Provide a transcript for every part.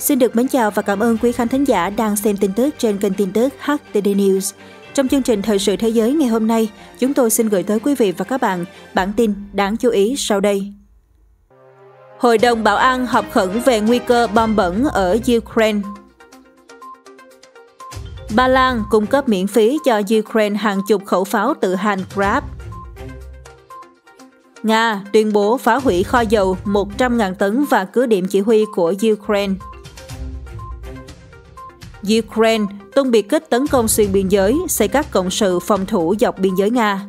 Xin được mến chào và cảm ơn quý khán thính giả đang xem tin tức trên kênh tin tức HTD News. Trong chương trình Thời sự thế giới ngày hôm nay, chúng tôi xin gửi tới quý vị và các bạn bản tin đáng chú ý sau đây. Hội đồng Bảo an họp khẩn về nguy cơ bom bẩn ở Ukraine. Ba Lan cung cấp miễn phí cho Ukraine hàng chục khẩu pháo tự hành Grab. Nga tuyên bố phá hủy kho dầu 100.000 tấn và cứ điểm chỉ huy của Ukraine. Ukraine tung biệt kích tấn công xuyên biên giới, xây các cộng sự phòng thủ dọc biên giới Nga.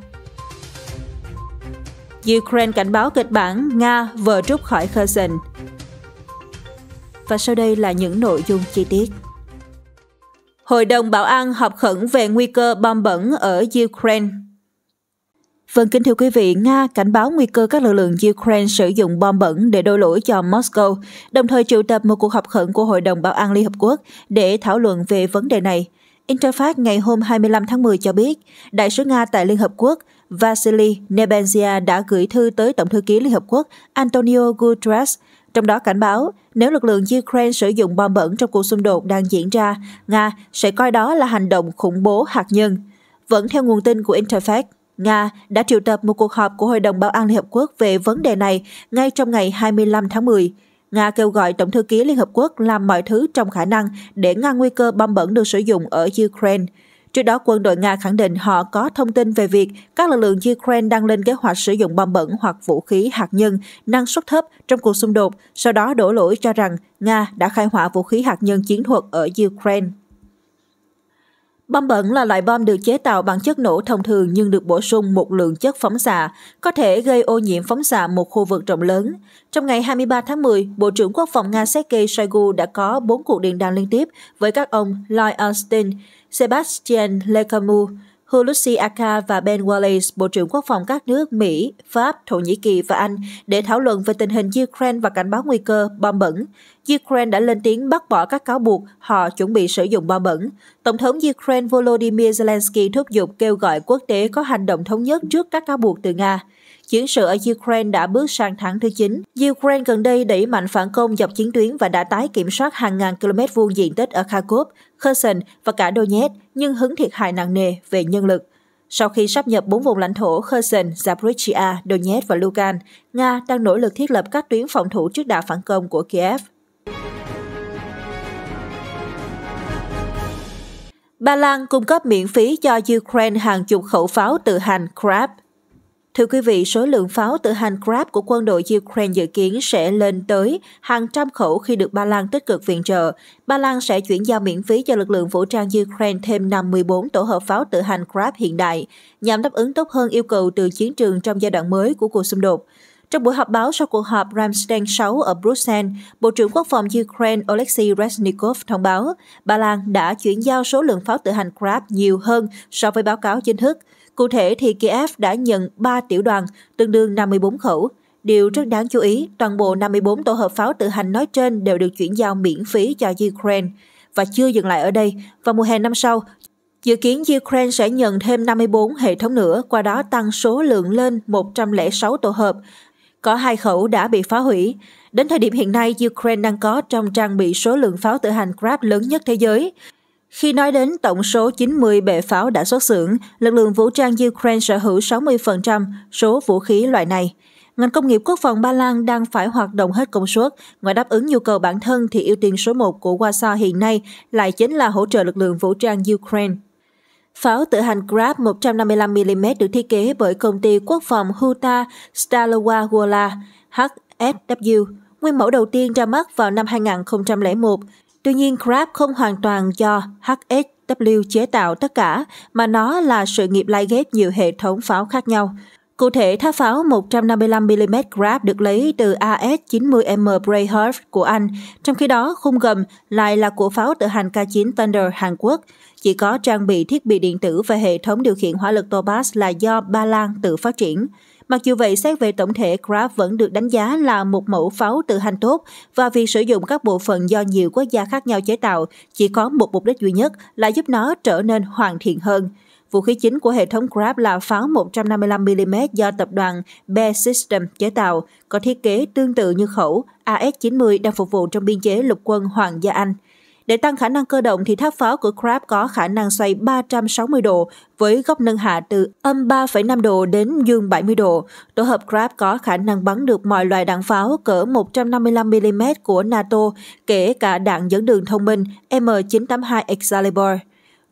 Ukraine cảnh báo kịch bản Nga vờ rút khỏi Kherson. Và sau đây là những nội dung chi tiết. Hội đồng Bảo an họp khẩn về nguy cơ bom bẩn ở Ukraine. Vâng, kính thưa quý vị, Nga cảnh báo nguy cơ các lực lượng Ukraine sử dụng bom bẩn để đổ lỗi cho Moscow, đồng thời triệu tập một cuộc họp khẩn của Hội đồng Bảo an Liên Hợp Quốc để thảo luận về vấn đề này. Interfax ngày hôm 25 tháng 10 cho biết, Đại sứ Nga tại Liên Hợp Quốc Vasily Nebenzia đã gửi thư tới Tổng thư ký Liên Hợp Quốc Antonio Guterres, trong đó cảnh báo nếu lực lượng Ukraine sử dụng bom bẩn trong cuộc xung đột đang diễn ra, Nga sẽ coi đó là hành động khủng bố hạt nhân. Vẫn theo nguồn tin của Interfax, Nga đã triệu tập một cuộc họp của Hội đồng Bảo an Liên Hợp Quốc về vấn đề này ngay trong ngày 25 tháng 10. Nga kêu gọi Tổng thư ký Liên Hợp Quốc làm mọi thứ trong khả năng để ngăn nguy cơ bom bẩn được sử dụng ở Ukraine. Trước đó, quân đội Nga khẳng định họ có thông tin về việc các lực lượng Ukraine đang lên kế hoạch sử dụng bom bẩn hoặc vũ khí hạt nhân năng suất thấp trong cuộc xung đột, sau đó đổ lỗi cho rằng Nga đã khai hỏa vũ khí hạt nhân chiến thuật ở Ukraine. Bom bẩn là loại bom được chế tạo bằng chất nổ thông thường nhưng được bổ sung một lượng chất phóng xạ, có thể gây ô nhiễm phóng xạ một khu vực rộng lớn. Trong ngày 23 tháng 10, Bộ trưởng Quốc phòng Nga Sergei Shoigu đã có bốn cuộc điện đàm liên tiếp với các ông Lloyd Austin, Sebastian Lekamu, Hulusi Aka và Ben Wallace, Bộ trưởng Quốc phòng các nước Mỹ, Pháp, Thổ Nhĩ Kỳ và Anh để thảo luận về tình hình Ukraine và cảnh báo nguy cơ bom bẩn. Ukraine đã lên tiếng bác bỏ các cáo buộc họ chuẩn bị sử dụng bom bẩn. Tổng thống Ukraine Volodymyr Zelensky thúc giục kêu gọi quốc tế có hành động thống nhất trước các cáo buộc từ Nga. Chiến sự ở Ukraine đã bước sang tháng thứ 9. Ukraine gần đây đẩy mạnh phản công dọc chiến tuyến và đã tái kiểm soát hàng ngàn km vuông diện tích ở Kharkov, Kherson và cả Donetsk, nhưng hứng thiệt hại nặng nề về nhân lực. Sau khi sắp nhập bốn vùng lãnh thổ Kherson, Zaporizhia, Donetsk và Lugan, Nga đang nỗ lực thiết lập các tuyến phòng thủ trước đà phản công của Kiev. Ba Lan cung cấp miễn phí cho Ukraine hàng chục khẩu pháo tự hành Krab. Thưa quý vị, số lượng pháo tự hành Krab của quân đội Ukraine dự kiến sẽ lên tới hàng trăm khẩu khi được Ba Lan tích cực viện trợ. Ba Lan sẽ chuyển giao miễn phí cho lực lượng vũ trang Ukraine thêm 54 tổ hợp pháo tự hành Krab hiện đại, nhằm đáp ứng tốt hơn yêu cầu từ chiến trường trong giai đoạn mới của cuộc xung đột. Trong buổi họp báo sau cuộc họp Ramstein 6 ở Bruxelles, Bộ trưởng Quốc phòng Ukraine Oleksiy Reznikov thông báo Ba Lan đã chuyển giao số lượng pháo tự hành Grab nhiều hơn so với báo cáo chính thức. Cụ thể thì Kiev đã nhận 3 tiểu đoàn, tương đương 54 khẩu. Điều rất đáng chú ý, toàn bộ 54 tổ hợp pháo tự hành nói trên đều được chuyển giao miễn phí cho Ukraine. Và chưa dừng lại ở đây, vào mùa hè năm sau, Dự kiến Ukraine sẽ nhận thêm 54 hệ thống nữa, qua đó tăng số lượng lên 106 tổ hợp. Có hai khẩu đã bị phá hủy. Đến thời điểm hiện nay, Ukraine đang có trong trang bị số lượng pháo tự hành Grab lớn nhất thế giới. Khi nói đến tổng số 90 bệ pháo đã xuất xưởng, lực lượng vũ trang Ukraine sở hữu 60% số vũ khí loại này. Ngành công nghiệp quốc phòng Ba Lan đang phải hoạt động hết công suất. Ngoài đáp ứng nhu cầu bản thân thì ưu tiên số 1 của Warsaw hiện nay lại chính là hỗ trợ lực lượng vũ trang Ukraine. Pháo tự hành Grab 155mm được thiết kế bởi công ty quốc phòng Huta Stalowa Wola HSW, nguyên mẫu đầu tiên ra mắt vào năm 2001. Tuy nhiên, Grab không hoàn toàn do HSW chế tạo tất cả, mà nó là sự nghiệp lai ghép nhiều hệ thống pháo khác nhau. Cụ thể, tháp pháo 155mm Grab được lấy từ AS-90M Greyhound của Anh, trong khi đó khung gầm lại là của pháo tự hành K9 Thunder Hàn Quốc. Chỉ có trang bị thiết bị điện tử và hệ thống điều khiển hỏa lực Topaz là do Ba Lan tự phát triển. Mặc dù vậy, xét về tổng thể, Grab vẫn được đánh giá là một mẫu pháo tự hành tốt và việc sử dụng các bộ phận do nhiều quốc gia khác nhau chế tạo chỉ có một mục đích duy nhất là giúp nó trở nên hoàn thiện hơn. Vũ khí chính của hệ thống Grab là pháo 155mm do tập đoàn Bear System chế tạo, có thiết kế tương tự như khẩu AS-90 đang phục vụ trong biên chế lục quân Hoàng gia Anh. Để tăng khả năng cơ động thì tháp pháo của Crab có khả năng xoay 360 độ với góc nâng hạ từ âm 3,5 độ đến dương 70 độ. Tổ hợp Crab có khả năng bắn được mọi loại đạn pháo cỡ 155mm của NATO, kể cả đạn dẫn đường thông minh M982 Excalibur.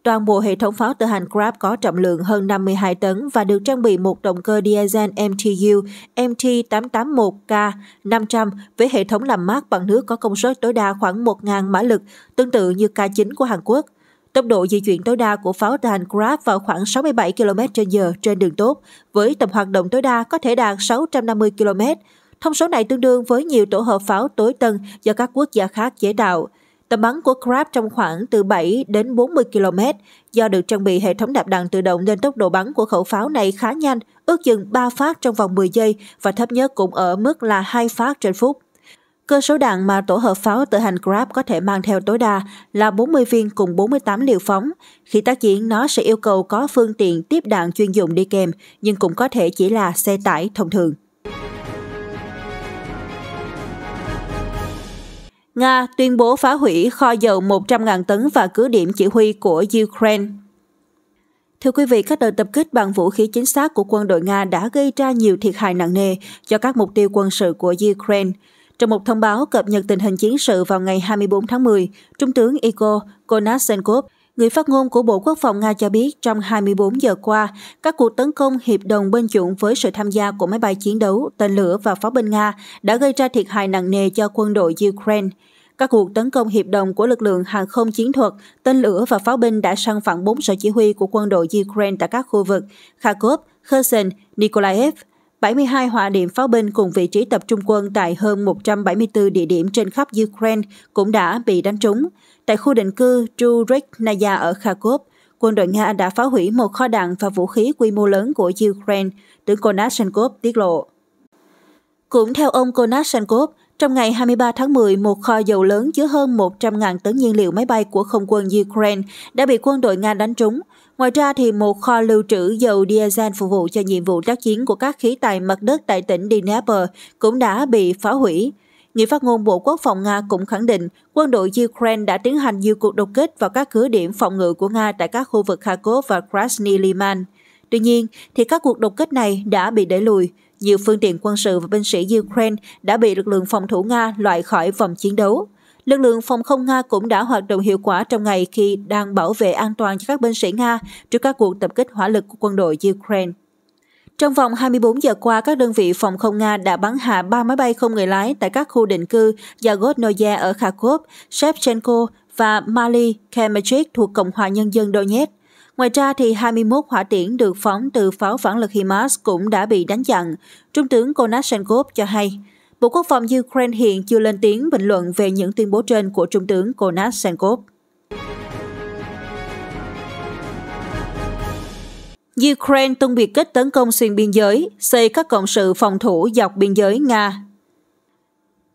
Toàn bộ hệ thống pháo tự hành Grab có trọng lượng hơn 52 tấn và được trang bị một động cơ diesel MTU MT881K500 với hệ thống làm mát bằng nước có công suất tối đa khoảng 1.000 mã lực, tương tự như K9 của Hàn Quốc. Tốc độ di chuyển tối đa của pháo tự hành Grab vào khoảng 67 km/h trên đường tốt, với tầm hoạt động tối đa có thể đạt 650 km. Thông số này tương đương với nhiều tổ hợp pháo tối tân do các quốc gia khác chế tạo. Tầm bắn của Grab trong khoảng từ 7 đến 40 km. Do được trang bị hệ thống đạp đạn tự động nên tốc độ bắn của khẩu pháo này khá nhanh, ước chừng 3 phát trong vòng 10 giây và thấp nhất cũng ở mức là 2 phát trên phút. Cơ số đạn mà tổ hợp pháo tự hành Grab có thể mang theo tối đa là 40 viên cùng 48 liều phóng. Khi tác chiến, nó sẽ yêu cầu có phương tiện tiếp đạn chuyên dụng đi kèm, nhưng cũng có thể chỉ là xe tải thông thường. Nga tuyên bố phá hủy kho dầu 100.000 tấn và cứ điểm chỉ huy của Ukraine. Thưa quý vị, các đợt tập kích bằng vũ khí chính xác của quân đội Nga đã gây ra nhiều thiệt hại nặng nề cho các mục tiêu quân sự của Ukraine. Trong một thông báo cập nhật tình hình chiến sự vào ngày 24 tháng 10, Trung tướng Igor Konashenkov Người phát ngôn của Bộ Quốc phòng Nga cho biết trong 24 giờ qua, các cuộc tấn công hiệp đồng bên chuộng với sự tham gia của máy bay chiến đấu, tên lửa và pháo binh Nga đã gây ra thiệt hại nặng nề cho quân đội Ukraine. Các cuộc tấn công hiệp đồng của lực lượng hàng không chiến thuật, tên lửa và pháo binh đã săn phẳng bốn sở chỉ huy của quân đội Ukraine tại các khu vực Kharkov, Kherson, Nikolaev, 72 hỏa điểm pháo binh cùng vị trí tập trung quân tại hơn 174 địa điểm trên khắp Ukraine cũng đã bị đánh trúng. Tại khu định cư Truriknaya ở Kharkov, quân đội Nga đã phá hủy một kho đạn và vũ khí quy mô lớn của Ukraine, tướng Konashenkov tiết lộ. Cũng theo ông Konashenkov, trong ngày 23 tháng 10, một kho dầu lớn chứa hơn 100.000 tấn nhiên liệu máy bay của không quân Ukraine đã bị quân đội Nga đánh trúng. Ngoài ra, thì một kho lưu trữ dầu diesel phục vụ cho nhiệm vụ tác chiến của các khí tài mặt đất tại tỉnh Dnipro cũng đã bị phá hủy. Người phát ngôn Bộ Quốc phòng Nga cũng khẳng định quân đội Ukraine đã tiến hành nhiều cuộc đột kích vào các cứ điểm phòng ngự của Nga tại các khu vực Kharkov và Krasny Liman. Tuy nhiên, thì các cuộc đột kích này đã bị đẩy lùi nhiều phương tiện quân sự và binh sĩ Ukraine đã bị lực lượng phòng thủ Nga loại khỏi vòng chiến đấu. Lực lượng phòng không Nga cũng đã hoạt động hiệu quả trong ngày khi đang bảo vệ an toàn cho các binh sĩ Nga trước các cuộc tập kích hỏa lực của quân đội Ukraine. Trong vòng 24 giờ qua, các đơn vị phòng không Nga đã bắn hạ 3 máy bay không người lái tại các khu định cư Yagodnoye ở Kharkov, Shevchenko và Mali Khemechik thuộc Cộng hòa Nhân dân Donetsk. Ngoài ra, thì 21 hỏa tiễn được phóng từ pháo phản lực HIMARS cũng đã bị đánh chặn, Trung tướng Konashenkov cho hay. Bộ Quốc phòng Ukraine hiện chưa lên tiếng bình luận về những tuyên bố trên của Trung tướng Konashenkov. Ukraine tung biệt kích tấn công xuyên biên giới, xây các cộng sự phòng thủ dọc biên giới Nga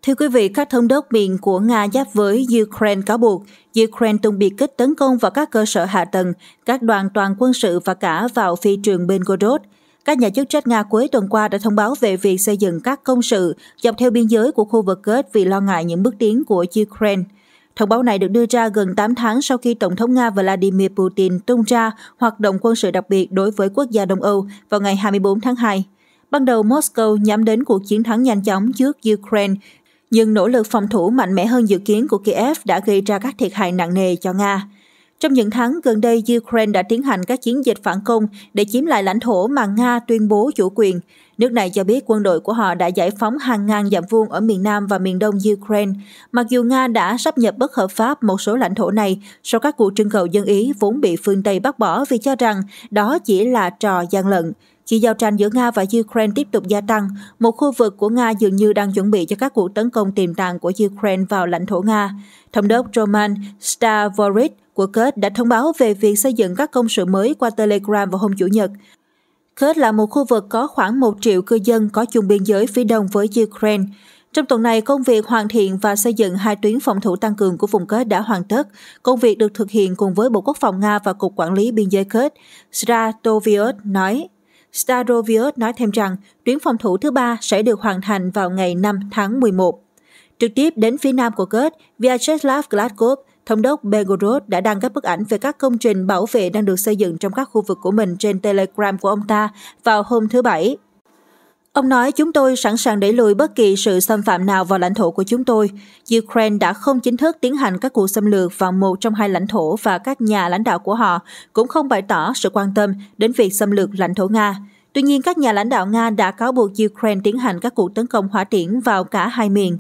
Thưa quý vị, các thống đốc miền của Nga giáp với Ukraine cáo buộc Ukraine tung biệt kích tấn công vào các cơ sở hạ tầng, các đoàn toàn quân sự và cả vào phi trường Belgorod. Các nhà chức trách Nga cuối tuần qua đã thông báo về việc xây dựng các công sự dọc theo biên giới của khu vực kết vì lo ngại những bước tiến của Ukraine. Thông báo này được đưa ra gần 8 tháng sau khi Tổng thống Nga Vladimir Putin tung ra hoạt động quân sự đặc biệt đối với quốc gia Đông Âu vào ngày 24 tháng 2. Ban đầu, Moscow nhắm đến cuộc chiến thắng nhanh chóng trước Ukraine nhưng nỗ lực phòng thủ mạnh mẽ hơn dự kiến của Kiev đã gây ra các thiệt hại nặng nề cho Nga. Trong những tháng gần đây, Ukraine đã tiến hành các chiến dịch phản công để chiếm lại lãnh thổ mà Nga tuyên bố chủ quyền. Nước này cho biết quân đội của họ đã giải phóng hàng ngàn dặm vuông ở miền Nam và miền Đông Ukraine, mặc dù Nga đã sắp nhập bất hợp pháp một số lãnh thổ này sau các cuộc trưng cầu dân Ý vốn bị phương Tây bác bỏ vì cho rằng đó chỉ là trò gian lận. Khi giao tranh giữa Nga và Ukraine tiếp tục gia tăng, một khu vực của Nga dường như đang chuẩn bị cho các cuộc tấn công tiềm tàng của Ukraine vào lãnh thổ Nga. Thống đốc Roman Stavorich của Kurt đã thông báo về việc xây dựng các công sự mới qua Telegram vào hôm Chủ nhật. Kurt là một khu vực có khoảng 1 triệu cư dân có chung biên giới phía đông với Ukraine. Trong tuần này, công việc hoàn thiện và xây dựng hai tuyến phòng thủ tăng cường của vùng kết đã hoàn tất. Công việc được thực hiện cùng với Bộ Quốc phòng Nga và Cục Quản lý Biên giới kết. Stratoviyot nói. Starovius nói thêm rằng tuyến phòng thủ thứ ba sẽ được hoàn thành vào ngày 5 tháng 11. Trực tiếp đến phía nam của kết, Vyacheslav Gladkov, thống đốc Belgorod đã đăng các bức ảnh về các công trình bảo vệ đang được xây dựng trong các khu vực của mình trên Telegram của ông ta vào hôm thứ Bảy. Ông nói chúng tôi sẵn sàng đẩy lùi bất kỳ sự xâm phạm nào vào lãnh thổ của chúng tôi. Ukraine đã không chính thức tiến hành các cuộc xâm lược vào một trong hai lãnh thổ và các nhà lãnh đạo của họ cũng không bày tỏ sự quan tâm đến việc xâm lược lãnh thổ Nga. Tuy nhiên, các nhà lãnh đạo Nga đã cáo buộc Ukraine tiến hành các cuộc tấn công hỏa tiễn vào cả hai miền.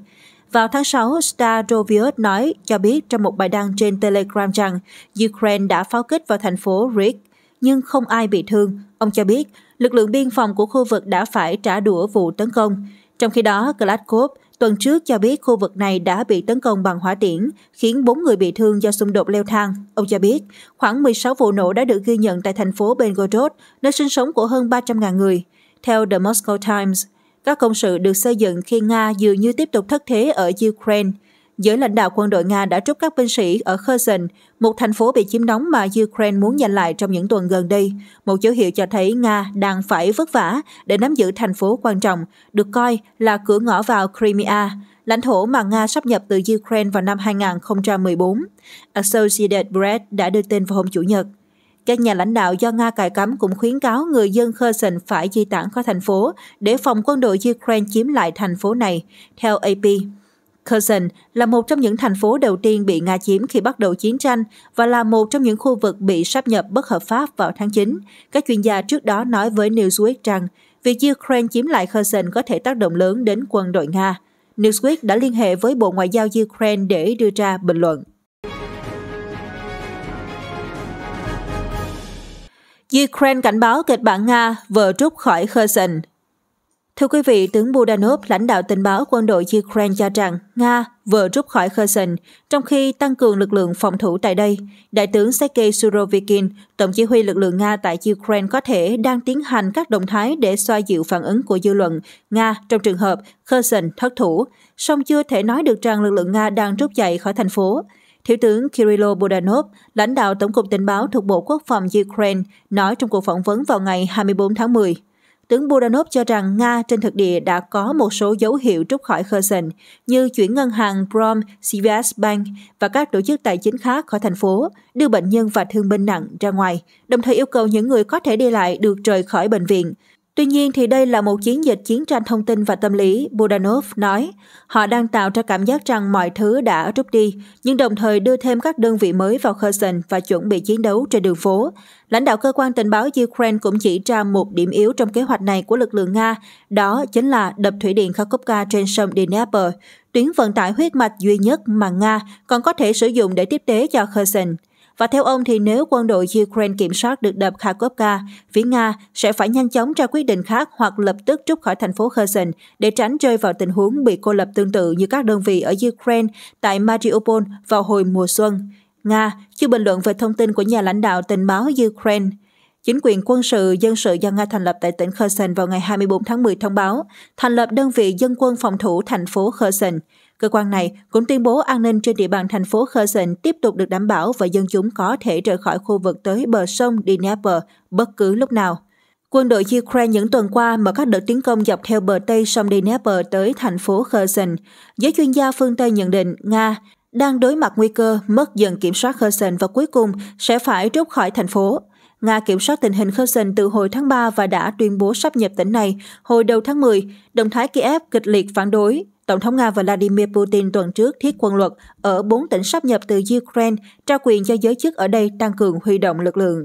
Vào tháng 6, Starovius nói cho biết trong một bài đăng trên Telegram rằng Ukraine đã pháo kích vào thành phố Rik, nhưng không ai bị thương. Ông cho biết lực lượng biên phòng của khu vực đã phải trả đũa vụ tấn công. Trong khi đó, Gladkov tuần trước cho biết khu vực này đã bị tấn công bằng hỏa tiễn, khiến 4 người bị thương do xung đột leo thang. Ông cho biết, khoảng 16 vụ nổ đã được ghi nhận tại thành phố Belgorod, nơi sinh sống của hơn 300.000 người. Theo The Moscow Times, các công sự được xây dựng khi Nga dường như tiếp tục thất thế ở Ukraine giới lãnh đạo quân đội Nga đã trút các binh sĩ ở Kherson, một thành phố bị chiếm đóng mà Ukraine muốn giành lại trong những tuần gần đây, một dấu hiệu cho thấy Nga đang phải vất vả để nắm giữ thành phố quan trọng, được coi là cửa ngõ vào Crimea, lãnh thổ mà Nga sắp nhập từ Ukraine vào năm 2014. Associated Press đã đưa tin vào hôm Chủ nhật. Các nhà lãnh đạo do Nga cài cắm cũng khuyến cáo người dân Kherson phải di tản khỏi thành phố để phòng quân đội Ukraine chiếm lại thành phố này, theo AP. Kherson là một trong những thành phố đầu tiên bị Nga chiếm khi bắt đầu chiến tranh và là một trong những khu vực bị sáp nhập bất hợp pháp vào tháng 9. Các chuyên gia trước đó nói với Newsweek rằng việc Ukraine chiếm lại Kherson có thể tác động lớn đến quân đội Nga. Newsweek đã liên hệ với Bộ Ngoại giao Ukraine để đưa ra bình luận. Ukraine cảnh báo kịch bản Nga vừa rút khỏi Kherson Thưa quý vị, tướng Budanov, lãnh đạo tình báo quân đội Ukraine cho rằng Nga vừa rút khỏi Kherson, trong khi tăng cường lực lượng phòng thủ tại đây. Đại tướng Sergei Surovikin, tổng chỉ huy lực lượng Nga tại Ukraine có thể đang tiến hành các động thái để xoa dịu phản ứng của dư luận Nga trong trường hợp Kherson thất thủ, song chưa thể nói được rằng lực lượng Nga đang rút chạy khỏi thành phố. Thiếu tướng Kirillo Budanov, lãnh đạo Tổng cục Tình báo thuộc Bộ Quốc phòng Ukraine, nói trong cuộc phỏng vấn vào ngày 24 tháng 10. Tướng Budanov cho rằng Nga trên thực địa đã có một số dấu hiệu rút khỏi Kherson như chuyển ngân hàng BROM, Prom, Bank và các tổ chức tài chính khác khỏi thành phố, đưa bệnh nhân và thương binh nặng ra ngoài, đồng thời yêu cầu những người có thể đi lại được rời khỏi bệnh viện. Tuy nhiên thì đây là một chiến dịch chiến tranh thông tin và tâm lý, Budanov nói. Họ đang tạo ra cảm giác rằng mọi thứ đã rút đi, nhưng đồng thời đưa thêm các đơn vị mới vào Kherson và chuẩn bị chiến đấu trên đường phố. Lãnh đạo cơ quan tình báo Ukraine cũng chỉ ra một điểm yếu trong kế hoạch này của lực lượng Nga, đó chính là đập thủy điện Kharkovka trên sông Dnieper, tuyến vận tải huyết mạch duy nhất mà Nga còn có thể sử dụng để tiếp tế cho Kherson. Và theo ông thì nếu quân đội Ukraine kiểm soát được đập Kharkovka, phía Nga sẽ phải nhanh chóng ra quyết định khác hoặc lập tức rút khỏi thành phố Kherson để tránh rơi vào tình huống bị cô lập tương tự như các đơn vị ở Ukraine tại Mariupol vào hồi mùa xuân. Nga chưa bình luận về thông tin của nhà lãnh đạo tình báo Ukraine. Chính quyền quân sự dân sự do Nga thành lập tại tỉnh Kherson vào ngày 24 tháng 10 thông báo thành lập đơn vị dân quân phòng thủ thành phố Kherson. Cơ quan này cũng tuyên bố an ninh trên địa bàn thành phố Kherson tiếp tục được đảm bảo và dân chúng có thể rời khỏi khu vực tới bờ sông Dnieper bất cứ lúc nào. Quân đội Ukraine những tuần qua mở các đợt tiến công dọc theo bờ Tây sông Dnieper tới thành phố Kherson. Giới chuyên gia phương Tây nhận định Nga đang đối mặt nguy cơ mất dần kiểm soát Kherson và cuối cùng sẽ phải rút khỏi thành phố. Nga kiểm soát tình hình Kherson từ hồi tháng 3 và đã tuyên bố sắp nhập tỉnh này hồi đầu tháng 10. Động thái Kiev kịch liệt phản đối. Tổng thống Nga Vladimir Putin tuần trước thiết quân luật ở 4 tỉnh sắp nhập từ Ukraine, trao quyền cho giới chức ở đây tăng cường huy động lực lượng.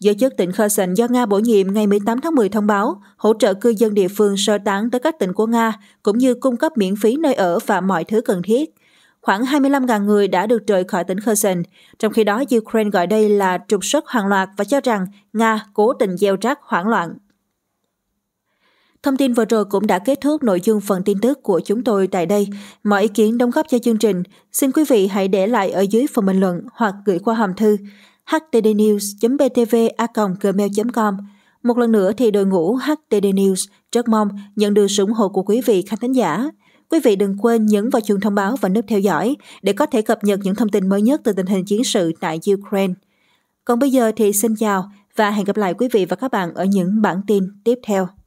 Giới chức tỉnh Kherson do Nga bổ nhiệm ngày 18 tháng 10 thông báo hỗ trợ cư dân địa phương sơ tán tới các tỉnh của Nga, cũng như cung cấp miễn phí nơi ở và mọi thứ cần thiết khoảng 25.000 người đã được rời khỏi tỉnh Kherson. Trong khi đó, Ukraine gọi đây là trục xuất hàng loạt và cho rằng Nga cố tình gieo rắc hoảng loạn. Thông tin vừa rồi cũng đã kết thúc nội dung phần tin tức của chúng tôi tại đây. Mọi ý kiến đóng góp cho chương trình, xin quý vị hãy để lại ở dưới phần bình luận hoặc gửi qua hòm thư htdnews.btva.gmail.com Một lần nữa thì đội ngũ HTD News rất mong nhận được sự ủng hộ của quý vị khán thính giả. Quý vị đừng quên nhấn vào chuông thông báo và nút theo dõi để có thể cập nhật những thông tin mới nhất từ tình hình chiến sự tại Ukraine. Còn bây giờ thì xin chào và hẹn gặp lại quý vị và các bạn ở những bản tin tiếp theo.